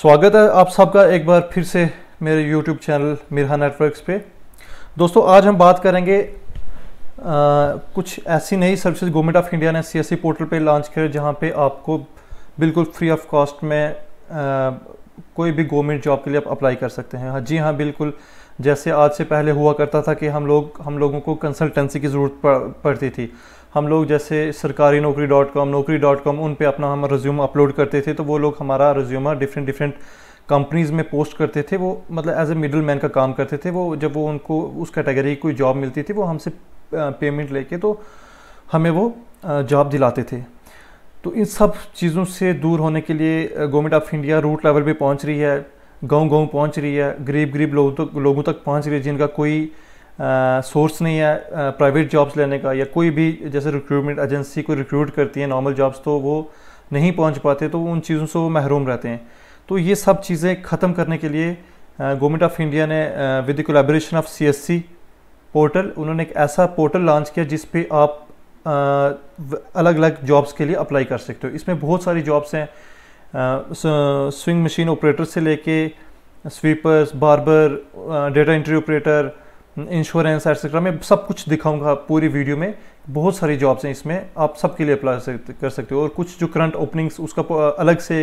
स्वागत है आप सबका एक बार फिर से मेरे YouTube चैनल मिरहा नेटवर्क्स पे दोस्तों आज हम बात करेंगे आ, कुछ ऐसी नई सर्विसेज गवर्नमेंट ऑफ इंडिया ने सी पोर्टल e पे लॉन्च किया जहाँ पे आपको बिल्कुल फ्री ऑफ कॉस्ट में आ, कोई भी गवर्नमेंट जॉब के लिए आप अप्लाई कर सकते हैं हाँ जी हाँ बिल्कुल जैसे आज से पहले हुआ करता था कि हम लोग हम लोगों को कंसल्टेंसी की ज़रूरत पड़ती थी हम लोग जैसे Sarkari Naukri dot com Naukri dot com उन पर अपना हम रिज्यूम अपलोड करते थे तो वो लोग हमारा रिज्यूमा डिफरेंट डिफरेंट कंपनीज़ में पोस्ट करते थे वो मतलब एज ए मिडल मैन का काम करते थे वो जब वो उनको उस कैटेगरी की कोई जॉब मिलती थी वो हमसे पेमेंट लेके तो हमें वो जॉब दिलाते थे तो इन सब चीज़ों से दूर होने के लिए government of India root level पे पहुंच रही है गांव गांव पहुंच रही है गरीब गरीब लोगों तक लोगों तक पहुंच रही है जिनका कोई सोर्स नहीं है प्राइवेट जॉब्स लेने का या कोई भी जैसे रिक्रूटमेंट एजेंसी को रिक्रूट करती है नॉर्मल जॉब्स तो वो नहीं पहुंच पाते तो उन चीज़ों से वो महरूम रहते हैं तो ये सब चीज़ें ख़त्म करने के लिए गवर्नमेंट ऑफ इंडिया ने with the collaboration of C portal उन्होंने एक ऐसा पोर्टल लॉन्च किया जिस पे आप आ, अलग अलग जॉब्स के लिए अप्लाई कर सकते हो इसमें बहुत सारी जॉब्स हैं स्विंग मशीन ऑपरेटर से लेके sweepers barber data entry operator insurance etcetera मैं सब कुछ दिखाऊंगा पूरी वीडियो में बहुत सारी जॉब्स हैं इसमें आप सबके लिए अप्लाई कर सकते हो और कुछ जो करंट ओपनिंग्स उसका अलग से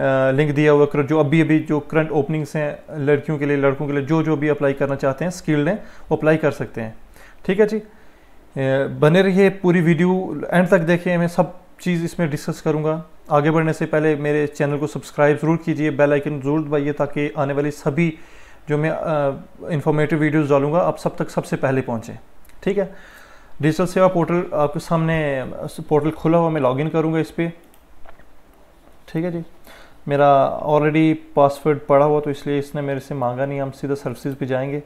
लिंक दिया हुआ जो अभी अभी जो करंट ओपनिंग्स हैं लड़कियों के लिए लड़कों के लिए जो जो भी अप्लाई करना चाहते हैं स्किल्ड हैं वो अप्लाई कर सकते हैं ठीक है जी बने रहिए पूरी वीडियो एंड तक देखिए मैं सब चीज़ इसमें डिस्कस करूँगा आगे बढ़ने से पहले मेरे चैनल को सब्सक्राइब ज़रूर कीजिए बेल आइकन ज़रूर दबाइए ताकि आने वाली सभी जो मैं इंफॉर्मेटिव वीडियोस डालूंगा आप सब तक सबसे पहले पहुँचें ठीक है डिजिटल सेवा पोर्टल आपके सामने पोर्टल खुला हुआ मैं लॉगिन करूँगा इस पर ठीक है जी मेरा ऑलरेडी पासवर्ड पड़ा हुआ तो इसलिए इसने मेरे से मांगा नहीं हम सीधा सर्विसेज पे जाएंगे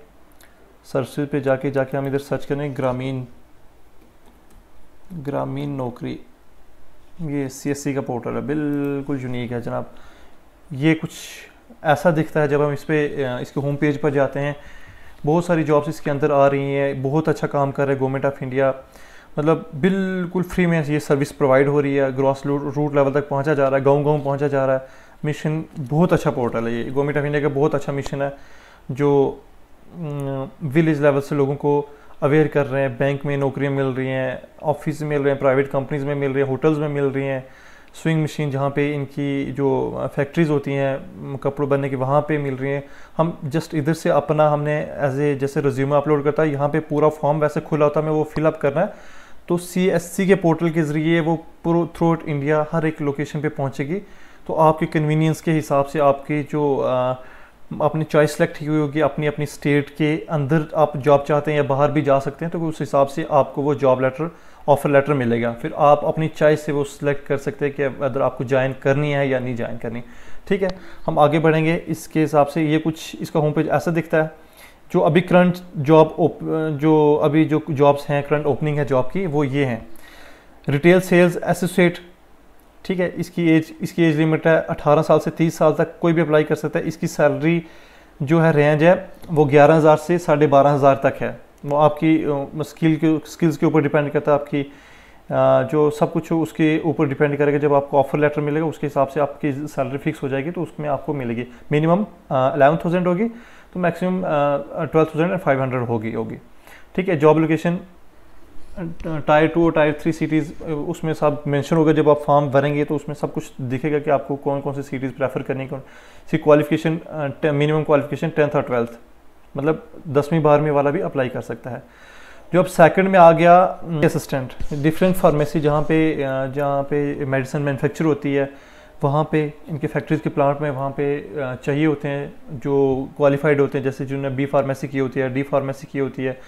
सर्विसेज पे जाके जाके हम इधर सर्च करेंगे ग्रामीण ग्रामीण नौकरी ये सी का पोर्टल है बिल्कुल यूनिक है जनाब ये कुछ ऐसा दिखता है जब हम इस पर इसके होम पेज पर जाते हैं बहुत सारी जॉब्स इसके अंदर आ रही हैं बहुत अच्छा काम कर रहे हैं गवर्नमेंट ऑफ इंडिया मतलब बिल्कुल फ्री में ये सर्विस प्रोवाइड हो रही है ग्रॉस रूट लेवल तक पहुंचा जा रहा है गांव गांव पहुंचा जा रहा है मिशन बहुत अच्छा पोर्टल है ये गवर्नमेंट ऑफ इंडिया का बहुत अच्छा मिशन है जो विलेज लेवल से लोगों को अवेयर कर रहे हैं बैंक में नौकरियाँ मिल रही हैं ऑफिस मिल रहे हैं प्राइवेट कंपनीज में मिल रही हैं होटल्स में मिल रही हैं स्विंग मशीन जहाँ पे इनकी जो फैक्ट्रीज़ होती हैं कपड़ों बनने की वहाँ पे मिल रही हैं हम जस्ट इधर से अपना हमने एज ए जैसे रिज्यूमे अपलोड करता है यहाँ पे पूरा फॉर्म वैसे खुला होता है हमें वो फिलअप करना है तो सी एस सी के पोर्टल के ज़रिए वो पूरा थ्रू आउट इंडिया हर एक लोकेशन पर पहुँचेगी तो आपके कन्वीनियंस के हिसाब से आपकी जो आपने चॉइस सेलेक्ट की हुई होगी अपनी अपनी स्टेट के अंदर आप जॉब चाहते हैं या बाहर भी जा सकते हैं तो उस हिसाब से आपको वो जॉब लेटर ऑफ़र लेटर मिलेगा फिर आप अपनी चॉइस से वो सिलेक्ट कर सकते हैं कि अदर आपको ज्वाइन करनी है या नहीं ज्वाइन करनी ठीक है हम आगे बढ़ेंगे इसके हिसाब से ये कुछ इसका होम पेज ऐसा दिखता है जो अभी करंट जॉब जो अभी जो जॉब्स हैं करंट ओपनिंग है जॉब की वो ये हैं रिटेल सेल्स एसोसिएट ठीक है इसकी एज इसकी एज लिमिट है 18 साल से 30 साल तक कोई भी अप्लाई कर सकता है इसकी सैलरी जो है रेंज है वो ग्यारह हज़ार से साढ़े बारह हज़ार तक है वो आपकी स्किल के स्किल्स के ऊपर डिपेंड करता है आपकी जो सब कुछ उसके ऊपर डिपेंड करेगा जब आपको ऑफर लेटर मिलेगा उसके हिसाब से आपकी सैलरी फिक्स हो जाएगी तो उसमें आपको मिलेगी मिनिमम अलेवन थाउजेंड होगी तो maximum twelve thousand and five hundred होगी होगी ठीक है जॉब लोकेशन टायर टू और टायर थ्री सिटीज़ उसमें सब मेंशन होगा जब आप फॉर्म भरेंगे तो उसमें सब कुछ दिखेगा कि आपको कौन कौन सी सिटीज़ प्रेफर करनी कौन सी क्वालिफिकेशन मिनिमम क्वालिफिकेशन टेंथ और ट्वेल्थ मतलब दसवीं बारहवीं वाला भी अप्लाई कर सकता है जो अब सेकंड में आ गया असिस्टेंट डिफरेंट फार्मेसी जहाँ पे जहाँ पे मेडिसिन मैन्युफैक्चर होती है वहाँ पे इनके फैक्ट्रीज़ के प्लांट में वहाँ पे चाहिए होते हैं जो क्वालिफाइड होते हैं जैसे जिन्होंने बी फार्मेसी की होती है डी फार्मेसी की होती है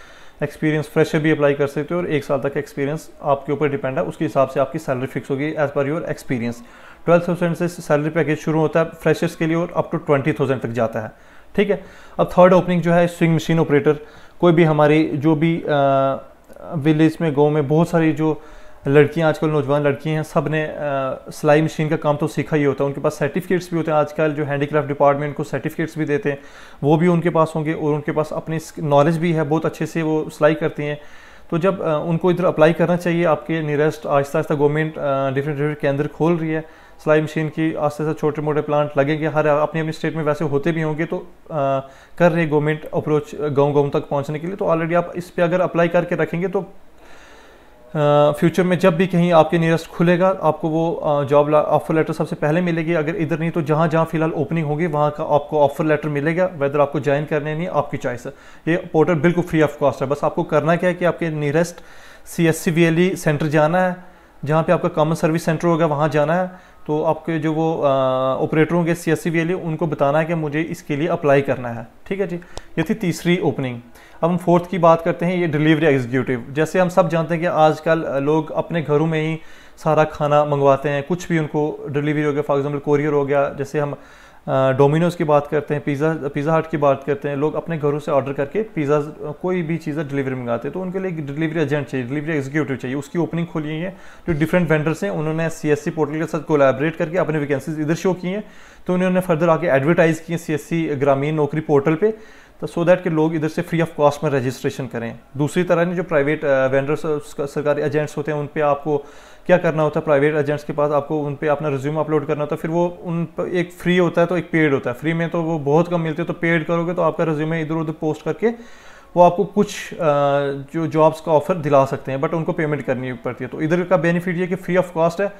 एक्सपीरियंस फ्रेशर भी अप्लाई कर सकते हो और एक साल तक एक्सपीरियंस आपके ऊपर डिपेंड है उसके हिसाब से आपकी सैलरी फिक्स होगी as per your experience twelve thousand से सैलरी पैकेज शुरू होता है फ्रेशर्स के लिए और अप टू ट्वेंटी थाउजेंड तक जाता है ठीक है अब थर्ड ओपनिंग जो है स्विंग मशीन ऑपरेटर कोई भी हमारी जो भी विलेज में गाँव में बहुत सारी जो लड़कियां आजकल नौजवान लड़कियां हैं सब ने आ, सिलाई मशीन का काम तो सीखा ही होता है उनके पास सर्टिफिकेट्स भी होते हैं आजकल जो हैंडीक्राफ्ट डिपार्टमेंट को सर्टिफिकेट्स भी देते हैं वो भी उनके पास होंगे और उनके पास अपनी नॉलेज भी है बहुत अच्छे से वो सिलाई करती हैं तो जब आ, उनको इधर अप्लाई करना चाहिए आपके नियरेस्ट आहिस्ता आहिस्ता गवर्नमेंट डिफरेंट डिफरेंट केंद्र खोल रही है सिलाई मशीन की आस्ते आस्ते छोटे मोटे प्लांट लगेंगे हर अपनी अपनी स्टेट में वैसे होते भी होंगे तो आ, कर रहे गवर्नमेंट अप्रोच गांव गांव तक पहुंचने के लिए तो ऑलरेडी आप इस पर अगर अप्लाई करके रखेंगे तो फ्यूचर में जब भी कहीं आपके नियरेस्ट खुलेगा आपको वो जॉब ऑफर लेटर सबसे पहले मिलेगी अगर इधर नहीं तो जहाँ जहाँ फिलहाल ओपनिंग होगी वहाँ का आपको ऑफर लेटर मिलेगा वेदर आपको ज्वाइन करने नहीं आपकी चॉइस है ये पोर्टल बिल्कुल फ्री ऑफ कॉस्ट है बस आपको करना क्या है कि आपके नियरेस्ट सी एस सेंटर जाना है जहाँ पे आपका कॉमन सर्विस सेंटर होगा वहाँ जाना है तो आपके जो वो ऑपरेटर होंगे सी एस सी वाले उनको बताना है कि मुझे इसके लिए अप्लाई करना है ठीक है जी ये थी तीसरी ओपनिंग अब हम फोर्थ की बात करते हैं ये डिलीवरी एग्जीक्यूटिव जैसे हम सब जानते हैं कि आजकल लोग अपने घरों में ही सारा खाना मंगवाते हैं कुछ भी उनको डिलीवरी हो गया फॉर एग्जाम्पल कोरियर हो गया जैसे हम डोमिनोज़ की बात करते हैं पिज़्ज़ा पिज़्ज़ा हट की बात करते हैं लोग अपने घरों से ऑर्डर करके पिज़्ज़ा कोई भी चीज़ें डिलीवरी मंगाते हैं तो उनके लिए एक डिलीवरी एजेंट चाहिए डिलीवरी एग्जीक्यूटिव चाहिए उसकी ओपनिंग खोली है जो डिफरेंट वेंडर्स हैं उन्होंने सी एस सी पोर्टल के साथ कोलाबरेट करके अपनी वैकेंसीज इधर शो की हैं तो उन्होंने फर्दर आके एडवर्टाइज़ किए सी एस सी ग्रामीण नौकरी पोर्टल पर तो सो दैट के लोग इधर से फ्री ऑफ कॉस्ट में रजिस्ट्रेशन करें दूसरी तरह ने जो प्राइवेट वेंडर्स uh, uh, सरकारी एजेंट्स होते हैं उन पर आपको क्या करना होता है प्राइवेट एजेंट्स के पास आपको उन पर अपना रिज्यूम अपलोड करना होता है फिर वो उन पर एक फ्री होता है तो एक पेड होता है फ्री में तो वो बहुत कम मिलते हैं तो पेड करोगे तो आपका रिज्यूमे इधर उधर पोस्ट करके वो आपको कुछ uh, जो जॉब्स का ऑफर दिला सकते हैं बट उनको पेमेंट करनी पड़ती है तो इधर का बेनिफिट ये कि फ्री ऑफ कॉस्ट है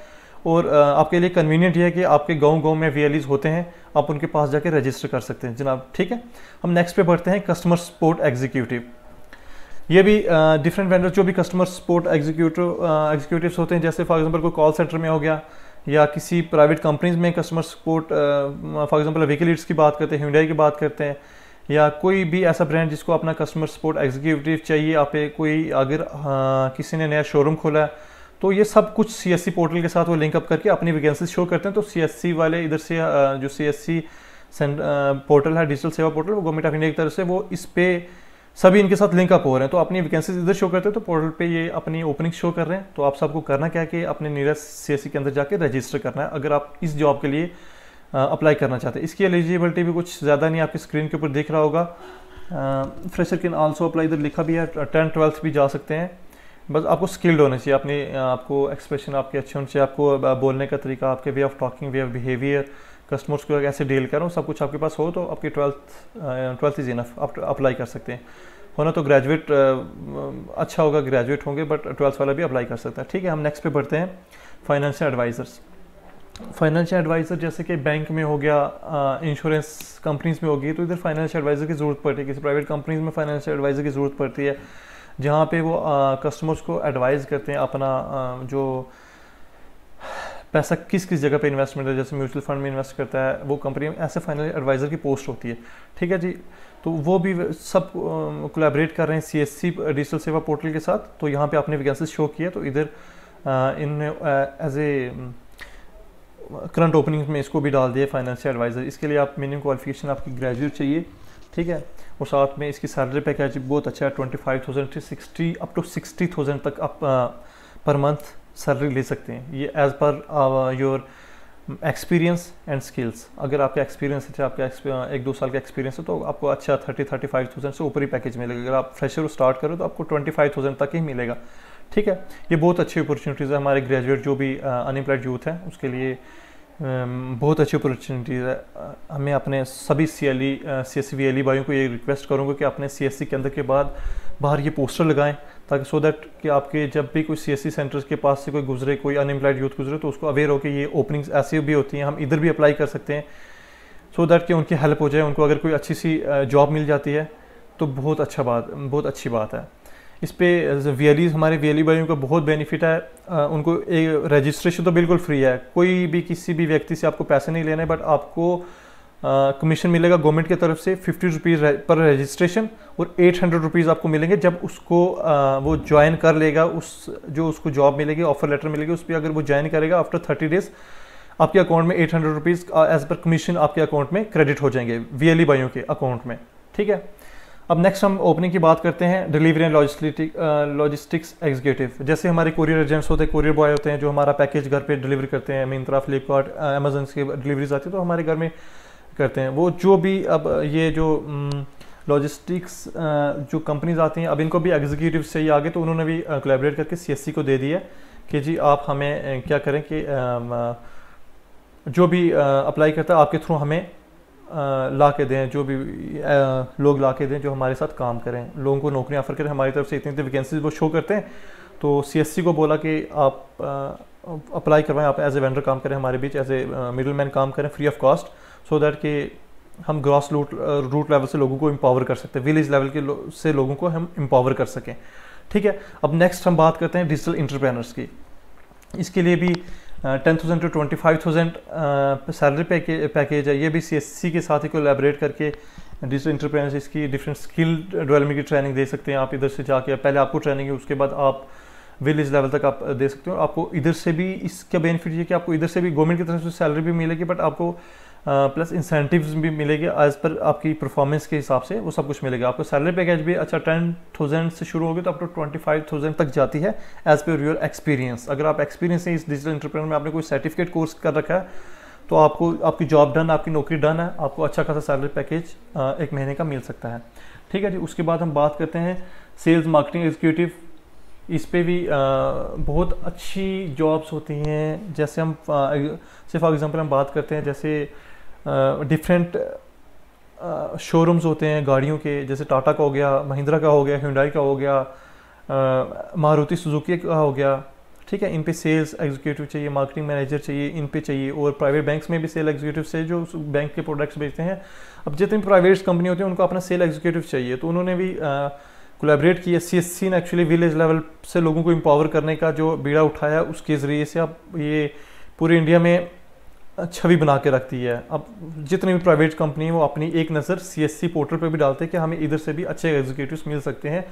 और आपके लिए कन्वीनियंट है कि आपके गांव गांव में वी होते हैं आप उनके पास जाके रजिस्टर कर सकते हैं जनाब ठीक है हम नेक्स्ट पे बढ़ते हैं कस्टमर सपोर्ट एग्जीक्यूटिव ये भी डिफरेंट वेंडर जो भी कस्टमर सपोर्ट एग्जीक्यूटिव एग्जीक्यूटिव होते हैं जैसे फॉर एग्जांपल कोई कॉल सेंटर में हो गया या किसी प्राइवेट कंपनीज में customer support for example vehicle की बात करते हैं हिंडाई की बात करते हैं या कोई भी ऐसा ब्रांड जिसको अपना कस्टमर सपोर्ट एग्जीक्यूटिव चाहिए आप कोई अगर किसी ने नया शोरूम खोला है तो ये सब कुछ सी पोर्टल के साथ वो लिंकअप करके अपनी वैकेंसी शो करते हैं तो सी वाले इधर से जो सी पोर्टल है डिजिटल सेवा पोर्टल वो गवर्नमेंट ऑफ इंडिया की तरफ से वो इस पर सभी इनके साथ लिंकअप हो रहे हैं तो अपनी वैकेंसीज इधर शो करते हैं तो पोर्टल पे ये अपनी ओपनिंग शो कर रहे हैं तो आप सबको करना क्या है कि अपने नियरेस्ट सी के अंदर जाके रजिस्टर करना है अगर आप इस जॉब के लिए अप्लाई करना चाहते हैं इसकी एलिजिबिलिटी भी कुछ ज़्यादा नहीं आपकी स्क्रीन के ऊपर दिख रहा होगा फ्रेशर कैन आल्सो अप्लाई इधर लिखा भी है टेंथ ट्वेल्थ भी जा सकते हैं बस आपको स्किल्ड होना चाहिए अपनी आपको एक्सप्रेशन आपके अच्छे होने चाहिए आपको बोलने का तरीका आपके way of talking way of behaviour customers को कैसे डील करो सब कुछ आपके पास हो तो आपकी ट्वेल्थ ट्वेल्थ इज़ इनफ आप अप्लाई कर सकते हैं होना तो ग्रेजुएट अच्छा होगा ग्रेजुएट होंगे बट ट्वेल्थ वाला भी अप्लाई कर सकता है ठीक है हम नेक्स्ट पे पढ़ते हैं फाइनेंशियल एडवाइज़र्स फाइनेंशियल एडवाइज़र जैसे कि बैंक में हो गया इंश्योरेंस कंपनीज में होगी तो इधर फाइनेंशियल एडवाइज़र की ज़रूरत पड़ती है किसी प्राइवेट कंपनीज में फाइनेंशियल एडवाइज़र की ज़रूरत पड़ती है जहाँ पे वो कस्टमर्स को एडवाइज करते हैं अपना आ, जो पैसा किस किस जगह पे इन्वेस्टमेंट है जैसे म्यूचुअल फंड में इन्वेस्ट करता है वो कंपनी में ऐसे फाइनल एडवाइज़र की पोस्ट होती है ठीक है जी तो वो भी सब कोलेबरेट कर रहे हैं C S C digital Seva portal के साथ तो यहाँ पे आपने वैकेंसी शो किया तो इधर in as a current opening में इसको भी डाल दिया फाइनेंशियल एडवाइज़र इसके लिए आप मिनिमम क्वालिफिकेशन आपकी ग्रेजुएट चाहिए ठीक है और साथ में इसकी सैलरी पैकेज बहुत अच्छा है twenty five thousand to sixty up to sixty thousand तक आप पर मंथ सैलरी ले सकते हैं ये as per your experience and skills अगर आपका एक्सपीरियंस है आपके एक दो साल का एक्सपीरियंस है तो आपको अच्छा थर्टी थर्टी फाइव थाउजेंड से ऊपर ही पैकेज मिलेगा अगर आप फ्रेशर स्टार्ट करो तो आपको ट्वेंटी फाइव थाउजेंड तक ही मिलेगा ठीक है ये बहुत अच्छी अपॉर्चुनिटीज़ है हमारे ग्रेजुएट जो भी अनएम्प्लॉयड यूथ हैं उसके लिए Um, बहुत अच्छी अपॉर्चुनिटीज़ है हमें अपने सभी C L E C S C V भाइयों को ये रिक्वेस्ट करूँगा कि अपने सी एस सी के अंदर के बाद बाहर ये पोस्टर लगाएं ताकि सो दैट कि आपके जब भी कोई सी एस सी सेंटर्स के पास से कोई गुजरे कोई अनएम्प्लॉयड यूथ गुजरे तो उसको अवेयर हो कि ये ओपनिंग्स ऐसी भी होती हैं हम इधर भी अप्लाई कर सकते हैं सो so दैट कि उनकी हेल्प हो जाए उनको अगर कोई अच्छी सी जॉब मिल जाती है तो बहुत अच्छा बात बहुत अच्छी बात है इस पर वीएलईज हमारे वीएलई e भाइयों का बहुत बेनिफिट है उनको एक रजिस्ट्रेशन तो बिल्कुल फ्री है कोई भी किसी भी व्यक्ति से आपको पैसे नहीं लेने बट आपको कमीशन मिलेगा गवर्नमेंट की तरफ से फिफ्टी रुपीज़ पर रजिस्ट्रेशन और एट हंड्रेड रुपीज़ आपको मिलेंगे जब उसको आ, वो ज्वाइन कर लेगा उस जो उसको जॉब मिलेगी ऑफर लेटर मिलेगी उस पर अगर वो ज्वाइन करेगा आफ्टर थर्टी डेज़ आपके अकाउंट में eight hundred rupees as per commission आपके अकाउंट में क्रेडिट हो जाएंगे वी एल e भाइयों के अकाउंट में ठीक है अब नेक्स्ट हम ओपनिंग की बात करते हैं delivery and logistic logistics executive जैसे हमारे कुरियर एजेंट्स होते हैं कुरियर बॉय होते हैं जो हमारा पैकेज घर पे डिलीवर करते हैं मिंत्रा फ्लिपकार्ट अमेजन की डिलीवरीज आती है तो हमारे घर में करते हैं वो जो भी अब ये जो लॉजिस्टिक्स mm, uh, जो कंपनीज आती हैं अब इनको भी एग्जीक्यूटिव से ही आगे तो उन्होंने भी कोलेबरेट uh, करके सी को दे दिया कि जी आप हमें uh, क्या करें कि um, जो भी अप्लाई करता है आपके थ्रू हमें ला के दें जो भी आ, लोग ला के दें जो हमारे साथ काम करें लोगों को नौकरियाँ ऑफर करें हमारी तरफ से इतनी इतनी वैकेंसीज वो शो करते हैं तो सी को बोला कि आप अप्लाई करवाएं आप एज ए वेंडर काम करें हमारे बीच एज ए मिडल मैन काम करें free of cost so that कि हम ग्रॉस रूट रूट लेवल से लोगों को एम्पावर कर सकते हैं विलेज लेवल के लो, से लोगों को हम एम्पावर कर सकें ठीक है अब नेक्स्ट हम बात करते हैं डिजिटल इंटरप्रेनर्स की इसके लिए भी ten thousand to twenty five thousand salary package है ये भी सी एस सी के साथ ही कोलेबरेट करके डिजिटल इंटरप्रेन्स की डिफरेंट स्किल डेवलपमेंट की ट्रेनिंग दे सकते हैं आप इधर से जाके पहले आपको ट्रेनिंग है उसके बाद आप विलेज लेवल तक आप दे सकते हो आपको इधर से भी इसका बेनिफिट ये कि आपको इधर से भी गवर्नमेंट की तरफ से सैलरी भी मिलेगी बट आपको प्लस इंसेंटिव्स भी मिलेंगे एज़ पर आपकी परफॉर्मेंस के हिसाब से वो सब कुछ मिलेगा आपको सैलरी पैकेज भी अच्छा टेन थाउजेंड से शुरू होगी तो आप ट्वेंटी फाइव थाउजेंड तक जाती है एज़ पर योर एक्सपीरियंस अगर आप एक्सपीरियंस है इस डिजिटल इंटरप्रेनर में आपने कोई सर्टिफिकेट कोर्स कर रखा है तो आपको आपकी जॉब डन आपकी नौकरी डन है आपको अच्छा खासा सैलरी पैकेज एक महीने का मिल सकता है ठीक है जी उसके बाद हम बात करते हैं सेल्स मार्केटिंग एग्जीक्यूटिव इस पर भी आ, बहुत अच्छी जॉब्स होती हैं जैसे हम फॉर एग्ज़ाम्पल हम बात करते हैं जैसे डिफरेंट शोरूम्स होते हैं गाड़ियों के जैसे टाटा का हो गया महिंद्रा का हो गया हिंडाई का हो गया मारुति सुजुकी का हो गया ठीक है इन पे सेल्स एग्जीक्यूटिव चाहिए मार्केटिंग मैनेजर चाहिए इन पे चाहिए और प्राइवेट बैंक्स में भी सेल एग्जीक्यूटिव से जो बैंक के प्रोडक्ट्स बेचते हैं अब जितनी प्राइवेट कंपनी होती है उनको अपना सेल एग्जीक्यूटिव चाहिए तो उन्होंने भी कोलेबरेट किया सी एस सी ने एक्चुअली विलेज लेवल से लोगों को एम्पावर करने का जो बीड़ा उठाया उसके ज़रिए से आप ये पूरे इंडिया में छवि बना के रखती है अब जितनी भी प्राइवेट कंपनी है वो अपनी एक नज़र सी पोर्टल पर भी डालते हैं कि हमें इधर से भी अच्छे एग्जीक्यूटिव मिल सकते हैं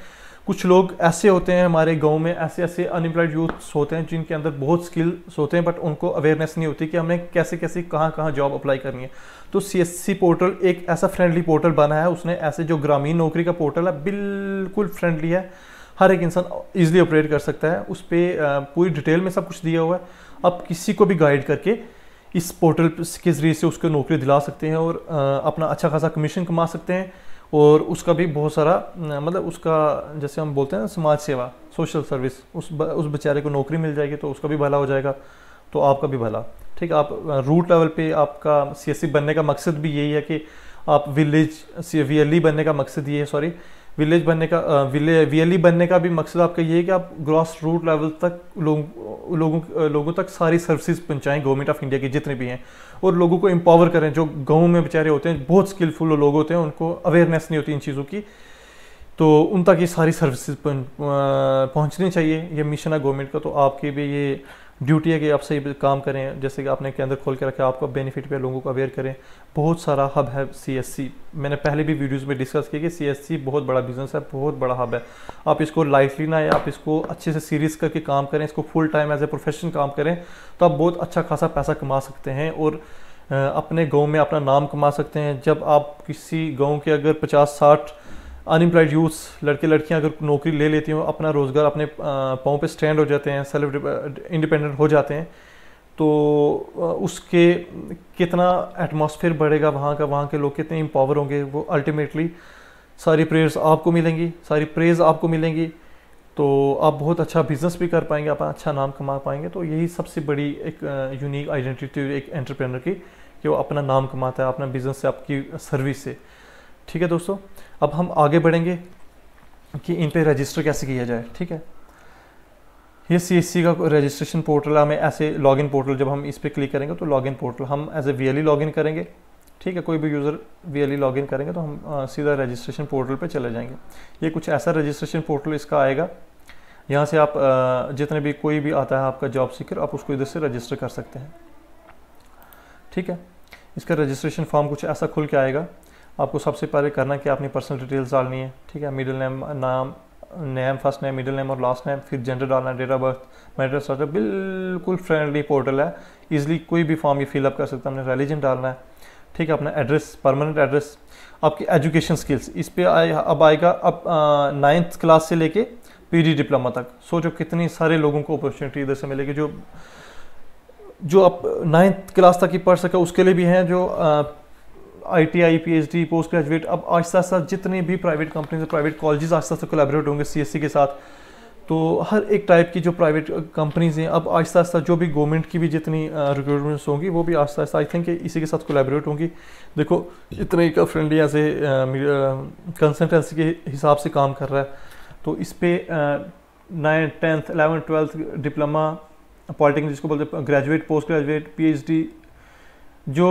कुछ लोग ऐसे होते हैं हमारे गांव में ऐसे ऐसे अनएम्प्लॉयड यूथ्स होते हैं जिनके अंदर बहुत स्किल्स होते हैं बट उनको अवेयरनेस नहीं होती कि हमें कैसे कैसे कहाँ कहाँ जॉब अप्लाई करनी है तो सी पोर्टल एक ऐसा फ्रेंडली पोर्टल बना है उसने ऐसे जो ग्रामीण नौकरी का पोर्टल है बिल्कुल फ्रेंडली है हर एक इंसान ईजिली ऑपरेट कर सकता है उस पर पूरी डिटेल में सब कुछ दिया हुआ है अब किसी को भी गाइड करके इस पोर्टल के ज़रिए से उसको नौकरी दिला सकते हैं और अपना अच्छा खासा कमीशन कमा सकते हैं और उसका भी बहुत सारा मतलब उसका जैसे हम बोलते हैं ना समाज सेवा सोशल सर्विस उस ब, उस बेचारे को नौकरी मिल जाएगी तो उसका भी भला हो जाएगा तो आपका भी भला ठीक आप रूट लेवल पे आपका सी बनने का मकसद भी यही है कि आप विलेज सी e बनने का मकसद ये है सॉरी विलेज बनने का वियली e बनने का भी मकसद आपका ये है कि आप ग्रॉस रूट लेवल तक लोगों लोगों लोगों तक सारी सर्विसेज पहुंचाएं गवर्नमेंट ऑफ इंडिया की जितने भी हैं और लोगों को एम्पावर करें जो गाँव में बेचारे होते हैं बहुत स्किलफुल लोग होते हैं उनको अवेयरनेस नहीं होती इन चीज़ों की तो उन तक ये सारी सर्विसेज पहुंचनी चाहिए यह मिशन है गवर्नमेंट का तो आपकी भी ये ड्यूटी है कि आप सही काम करें जैसे कि आपने के अंदर खोल के रखा आपका बेनिफिट पे लोगों को अवेयर करें बहुत सारा हब है सीएससी मैंने पहले भी वीडियोस में डिस्कस किया कि सीएससी बहुत बड़ा बिजनेस है बहुत बड़ा हब है आप इसको लाइटली ना आप इसको अच्छे से सीरीज करके काम करें इसको full time as a profession काम करें तो आप बहुत अच्छा खासा पैसा कमा सकते हैं और अपने गाँव में अपना नाम कमा सकते हैं जब आप किसी गाँव के अगर पचास साठ अनएम्प्लॉयड यूथ लड़के लड़कियां अगर नौकरी ले लेती हों अपना रोज़गार अपने पाँव पे स्टैंड हो जाते हैं सेल्फ इंडिपेंडेंट हो जाते हैं तो उसके कितना एटमॉस्फेयर बढ़ेगा वहाँ का वहाँ के लोग कितने इम्पावर होंगे वो अल्टीमेटली सारी प्रेयर्स आपको मिलेंगी सारी प्रेज आपको मिलेंगी तो आप बहुत अच्छा बिजनेस भी कर पाएंगे आप अच्छा नाम कमा पाएंगे तो यही सबसे बड़ी एक यूनिक आइडेंटिटी एक एंटरप्रेनर की कि वो अपना नाम कमाता है अपना बिजनेस से आपकी सर्विस से ठीक है दोस्तों अब हम आगे बढ़ेंगे कि इन पर रजिस्टर कैसे किया जाए ठीक है ये सी एस सी का रजिस्ट्रेशन पोर्टल हमें ऐसे लॉगिन पोर्टल जब हम इस पर क्लिक करेंगे तो लॉगिन पोर्टल हम as a V L E login करेंगे ठीक है कोई भी user V L E login करेंगे तो हम सीधा रजिस्ट्रेशन पोर्टल पे चले जाएंगे ये कुछ ऐसा रजिस्ट्रेशन पोर्टल इसका आएगा यहाँ से आप जितने भी कोई भी आता है आपका जॉब सीकर आप उसको इधर से रजिस्टर कर सकते हैं ठीक है इसका रजिस्ट्रेशन फॉर्म कुछ ऐसा खुल के आएगा आपको सबसे पहले करना कि आपने पर्सनल डिटेल्स डालनी है ठीक है मिडिल नेम नाम name first name middle name और लास्ट नेम फिर जेंडर डालना है डेट ऑफ बर्थ मेडर स्ट्रक्चर बिल्कुल फ्रेंडली पोर्टल है ईजिली कोई भी फॉर्म ये फिलअप कर सकता है हमने रिलीजन डालना है ठीक है अपना एड्रेस परमानेंट एड्रेस आपकी एजुकेशन स्किल्स इस पर आए, अब आएगा अब नाइन्थ क्लास से लेके पी डिप्लोमा तक सोचो कितने सारे लोगों को अपॉर्चुनिटी इधर से मिलेगी जो जो आप नाइन्थ क्लास तक ही पढ़ सके उसके लिए भी हैं जो I T I P H D post graduate अब आहिस्ता आहिस्ता जितने भी प्राइवेट कंपनीज प्राइवेट कॉलेजेस आहिस्ता आहिस्ता कोलेबरेट होंगे सी एस सी के साथ तो हर एक टाइप की जो प्राइवेट कंपनीज़ हैं अब आहिस्ता आहिस्ता जो भी गवर्नमेंट की भी जितनी रिक्रूटमेंट्स होंगी वो भी आहिस्ता आहिस्ता आई थिंक इसी के साथ कोलेबरेट होंगी देखो इतने का फ्रेंडली एज ए कंसल्टेंसी के हिसाब से काम कर रहा है तो इस पर ninth tenth eleven twelfth diploma polytechnic जिसको बोलते हैं ग्रेजुएट पोस्ट ग्रेजुएट डी जो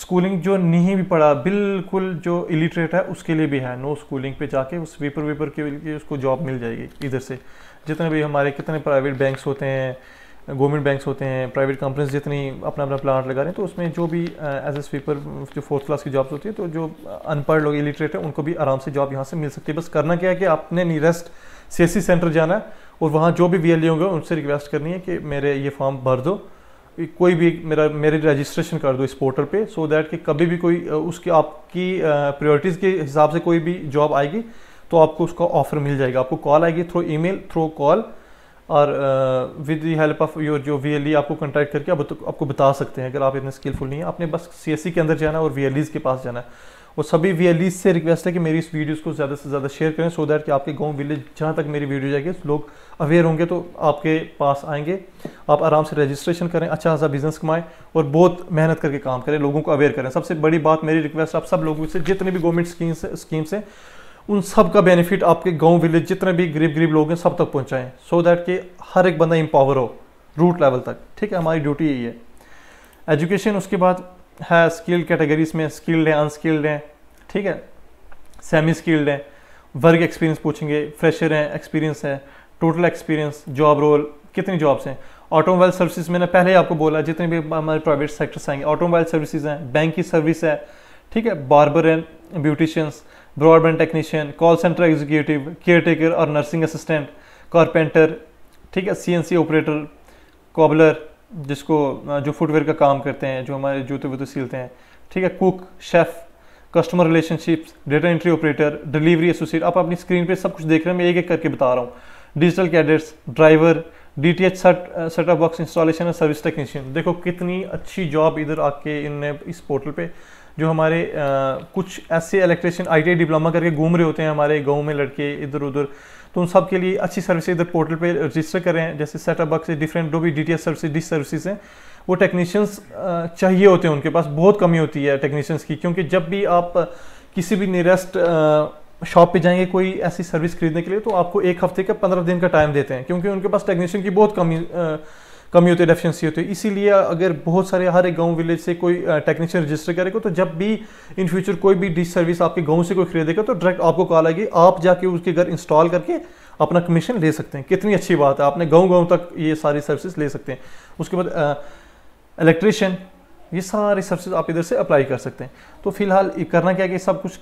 स्कूलिंग जो नहीं भी पढ़ा बिल्कुल जो इलिटरेट है उसके लिए भी है नो स्कूलिंग पे जाके उस वेपर वीपर के लिए उसको जॉब मिल जाएगी इधर से जितने भी हमारे कितने प्राइवेट बैंक्स होते हैं गवर्नमेंट बैंक्स होते हैं प्राइवेट कंपनीज जितनी अपना अपना प्लांट लगा रहे हैं तो उसमें जो भी एज ए स्वीपर जो फोर्थ क्लास की जॉब्स होती है तो जो अनपढ़ लोग इलिटरेट है उनको भी आराम से जॉब यहाँ से मिल सकती है बस करना क्या है कि आपने नीरेस्ट सी सेंटर जाना है और वहाँ जो भी वी e होंगे उनसे रिक्वेस्ट करनी है कि मेरे ये फॉर्म भर दो कोई भी मेरा मेरे रजिस्ट्रेशन कर दो इस पोर्टल पे सो so दैट कि कभी भी कोई उसकी आपकी प्रायोरिटीज़ के हिसाब से कोई भी जॉब आएगी तो आपको उसका ऑफर मिल जाएगा आपको कॉल आएगी थ्रू ईमेल थ्रू कॉल और with the help of your जो वी e आपको कॉन्टैक्ट करके आप, आपको बता सकते हैं अगर आप इतने स्किलफुल नहीं है आपने बस सी e के अंदर जाना है और वी e के पास जाना है और सभी वी से रिक्वेस्ट है कि मेरी इस वीडियोस को ज़्यादा से ज़्यादा शेयर करें सो दैट कि आपके गांव विलेज जहाँ तक मेरी वीडियो जाएगी लोग अवेयर होंगे तो आपके पास आएंगे आप आराम से रजिस्ट्रेशन करें अच्छा खासा बिजनेस कमाएं और बहुत मेहनत करके काम करें लोगों को अवेयर करें सबसे बड़ी बात मेरी रिक्वेस्ट आप सब लोगों से जितने भी गवर्नमेंट स्कीम्स स्कीम्स हैं उन सब का बेनिफिट आपके गाँव विलेज जितने भी गरीब गरीब लोग हैं सब तक पहुँचाएँ सो दैट कि हर एक बंदा इम्पावर हो रूट लेवल तक ठीक है हमारी ड्यूटी यही है एजुकेशन उसके बाद है स्किल्ड कैटेगरीज में स्किल्ड हैं अनस्किल्ड हैं ठीक है सेमी स्किल्ड हैं वर्क एक्सपीरियंस पूछेंगे फ्रेशर हैं एक्सपीरियंस है टोटल एक्सपीरियंस जॉब रोल कितनी जॉब्स हैं ऑटोमोबाइल सर्विसेज मैंने पहले ही आपको बोला जितने भी हमारे प्राइवेट सेक्टर्स आएंगे ऑटोमोबाइल सर्विसेज हैं बैंक की सर्विस है ठीक है barber and beauticians broadband technician call centre executive caretaker और नर्सिंग असिस्टेंट कारपेंटर ठीक है सी ऑपरेटर कॉबलर जिसको जो फुटवेयर का काम करते हैं जो हमारे जूते वूते सीलते हैं ठीक है cook chef customer relationships data entry operator delivery associate आप अपनी स्क्रीन पे सब कुछ देख रहे हैं मैं एक एक करके बता रहा हूँ digital cadets driver D T H setup box installation और सर्विस टेक्नीशियन देखो कितनी अच्छी जॉब इधर आके इनने इस पोर्टल पे जो हमारे आ, कुछ ऐसे इलेक्ट्रिशियन आई डिप्लोमा करके घूम रहे होते हैं हमारे गाँव में लड़के इधर उधर तो उन सब के लिए अच्छी सर्विस इधर पोर्टल पर रजिस्टर करें जैसे सेटअप बक्स डिफरेंट जो भी D T service dish services हैं वो टेक्नीशियंस चाहिए होते हैं उनके पास बहुत कमी होती है टेक्नीशियंस की क्योंकि जब भी आप किसी भी नियरेस्ट शॉप पे जाएंगे कोई ऐसी सर्विस खरीदने के लिए तो आपको एक हफ्ते का पंद्रह दिन का टाइम देते हैं क्योंकि उनके पास टेक्नीशियन की बहुत कमी कमी होती है डेफिशेंसी होती है इसीलिए अगर बहुत सारे हर एक गांव विलेज से कोई टेक्नीशियन रजिस्टर करेगा तो जब भी इन फ्यूचर कोई भी डिश सर्विस आपके गाँव से कोई खरीदेगा तो डायरेक्ट आपको कॉल आएगी आप जाके उसके घर इंस्टॉल करके अपना कमीशन ले सकते हैं कितनी अच्छी बात है आपने गाँव गाँव तक ये सारी सर्विस ले सकते हैं उसके बाद इलेक्ट्रिशियन ये सारी सर्विस आप इधर से अप्लाई कर सकते हैं तो फिलहाल करना क्या है कि सब कुछ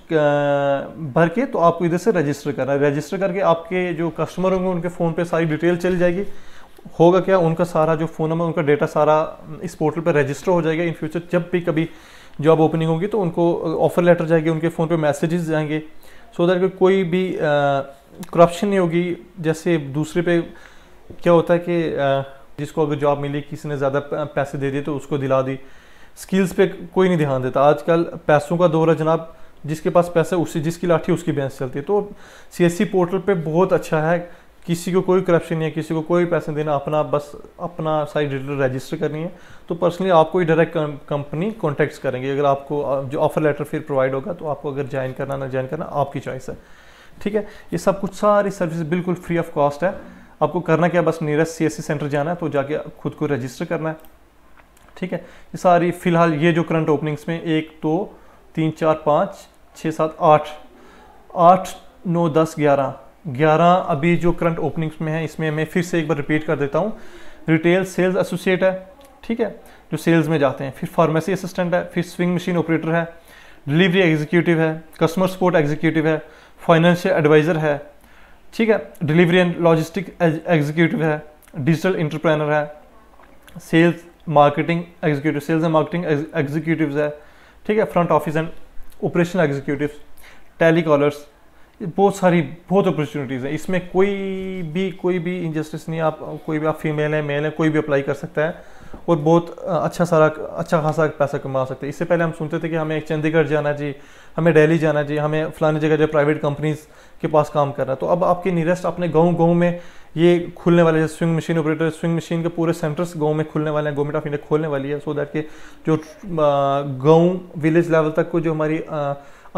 भर के तो आपको इधर से रजिस्टर करना है रजिस्टर करके आपके जो कस्टमर होंगे उनके फ़ोन पे सारी डिटेल चल जाएगी होगा क्या उनका सारा जो फ़ोन नंबर उनका डेटा सारा इस पोर्टल पर रजिस्टर हो जाएगा इन फ्यूचर जब भी कभी जॉब ओपनिंग होगी तो उनको ऑफ़र uh, लेटर जाएगी उनके फ़ोन पे मैसेजेस जाएंगे सो दैट कोई भी करप्शन uh, नहीं होगी जैसे दूसरे पे क्या होता है कि आ, uh, जिसको अगर जॉब मिली किसी ने ज़्यादा पैसे दे दिए तो उसको दिला दी स्किल्स पे कोई नहीं ध्यान देता आजकल पैसों का दौर है जनाब जिसके पास पैसा उसी जिसकी लाठी उसकी बहस चलती है तो सी पोर्टल पर बहुत अच्छा है किसी को कोई करप्शन नहीं है किसी को कोई पैसे देना अपना बस अपना सारी डिटेल रजिस्टर करनी है तो पर्सनली आपको ही डायरेक्ट कंपनी कॉन्टैक्ट करेंगे अगर आपको जो ऑफर लेटर फिर प्रोवाइड होगा तो आपको अगर ज्वाइन करना ना ज्वाइन करना आपकी चॉइस है ठीक है ये सब कुछ सारी सर्विस बिल्कुल फ्री ऑफ कॉस्ट है आपको करना क्या बस नियरेस्ट सी सेंटर जाना है तो जाके खुद को रजिस्टर करना है ठीक है ये सारी फिलहाल ये जो करंट ओपनिंग्स में एक दो तो, तीन चार पाँच छः सात आठ आठ नौ दस ग्यारह ग्यारह अभी जो करंट ओपनिंग्स में है इसमें मैं फिर से एक बार रिपीट कर देता हूँ रिटेल सेल्स एसोसिएट है ठीक है जो सेल्स में जाते हैं फिर फार्मेसी असिस्टेंट है फिर स्विंग मशीन ऑपरेटर है डिलीवरी एग्जीक्यूटिव है कस्टमर सपोर्ट एग्जीक्यूटिव है फाइनेंशियल एडवाइज़र है ठीक है डिलीवरी एंड लॉजिस्टिक एग्जीक्यूटिव है डिजिटल इंटरप्रेनर है sales marketing executive sales and marketing executive है ठीक है front office and operation executive telecallers बहुत सारी बहुत अपॉर्चुनिटीज़ हैं इसमें कोई भी कोई भी इनजस्टिस नहीं आप कोई भी आप फीमेल हैं मेल हैं कोई भी अप्लाई कर सकता है और बहुत अच्छा सारा अच्छा खासा पैसा कमा सकते हैं इससे पहले हम सुनते थे कि हमें चंडीगढ़ जाना जी हमें दिल्ली जाना जी हमें फलानी जगह जो प्राइवेट कंपनीज़ के पास काम करना तो अब आपके नियरेस्ट अपने गाँव गाँव में ये खुलने वाले जैसे swing machine operator swing machine के पूरे सेंटर्स गाँव में खुलने वाले हैं गवर्नमेंट ऑफ इंडिया खोलने वाली है सो दैट के जो गाँव विलेज लेवल तक को जो हमारी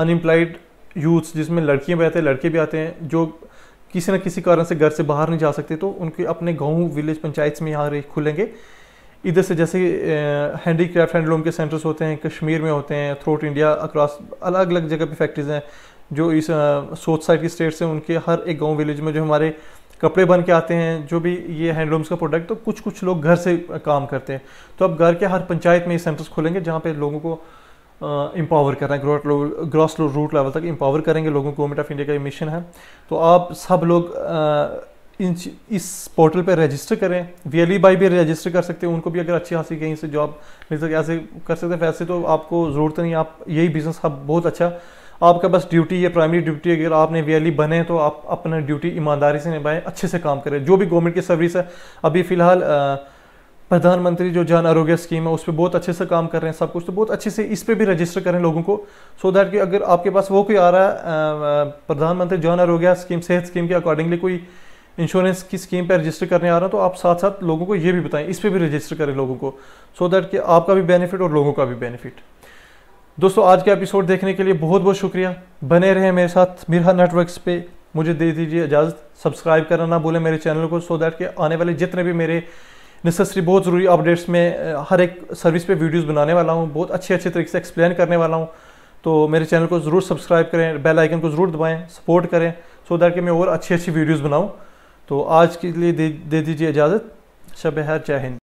अनएम्प्लॉयड यूथ्स जिसमें लड़कियाँ भी आते हैं लड़के भी आते हैं जो किसी न किसी कारण से घर से बाहर नहीं जा सकते तो उनके अपने गाँव विलेज पंचायत में यहाँ खुलेंगे इधर से जैसे हैंडी क्राफ्ट हैंडलूम के सेंटर्स होते हैं कश्मीर में होते हैं थ्रोट इंडिया अक्रॉस अलग अलग जगह पे फैक्ट्रीज हैं जो इस सोच साइड की स्टेट से उनके हर एक गांव विलेज में जो हमारे कपड़े बन के आते हैं जो भी ये हैंडलूम्स का प्रोडक्ट तो कुछ कुछ लोग घर से काम करते हैं तो अब घर के हर पंचायत में ये सेंटर्स खुलेंगे जहाँ पे लोगों को इम्पावर कर रहे हैं ग्रोथ ग्रॉस रूट लेवल तक एम्पावर करेंगे लोगों को गवर्नमेंट ऑफ इंडिया का मिशन है तो आप सब लोग इन इस पोर्टल पे रजिस्टर करें वी बाई भी रजिस्टर कर सकते हैं उनको भी अगर अच्छी खासी कहीं से जॉब मिल सके ऐसे कर सकते हैं वैसे तो आपको ज़रूरत नहीं आप यही बिज़नेस हब बहुत अच्छा आपका बस ड्यूटी है प्राइमरी ड्यूटी अगर आपने वी बने तो आप अपना ड्यूटी ईमानदारी से निभाएं अच्छे से काम करें जो भी गवर्नमेंट की सर्विस है अभी फ़िलहाल प्रधानमंत्री जो जन आरोग्य स्कीम है उस पर बहुत अच्छे से काम कर रहे हैं सब कुछ तो बहुत अच्छे से इस पर भी रजिस्टर करें लोगों को सो so दैट कि अगर आपके पास वो कोई आ रहा है प्रधानमंत्री जन आरोग्य स्कीम सेहत स्कीम के अकॉर्डिंगली कोई इंश्योरेंस की स्कीम पर रजिस्टर करने आ रहा तो आप साथ साथ लोगों को ये भी बताएं इस पर भी रजिस्टर करें लोगों को सो so दैट कि आपका भी बेनिफिट और लोगों का भी बेनिफिट दोस्तों आज के एपिसोड देखने के लिए बहुत बहुत शुक्रिया बने रहें मेरे साथ मिरहा नेटवर्क्स पे मुझे दे दीजिए इजाज़त सब्सक्राइब करना ना भूलें मेरे चैनल को सो so दैट कि आने वाले जितने भी मेरे नेसेसरी बहुत ज़रूरी अपडेट्स में हर एक सर्विस पे वीडियोस बनाने वाला हूँ बहुत अच्छे अच्छे तरीके से एक्सप्लेन करने वाला हूँ तो मेरे चैनल को ज़रूर सब्सक्राइब करें बेल आइकन को ज़रूर दबाएँ सपोर्ट करें सो दैट कि मैं और अच्छी अच्छी वीडियोज़ बनाऊँ तो आज के लिए दे, दीजिए इजाज़त शब हर जय हिंद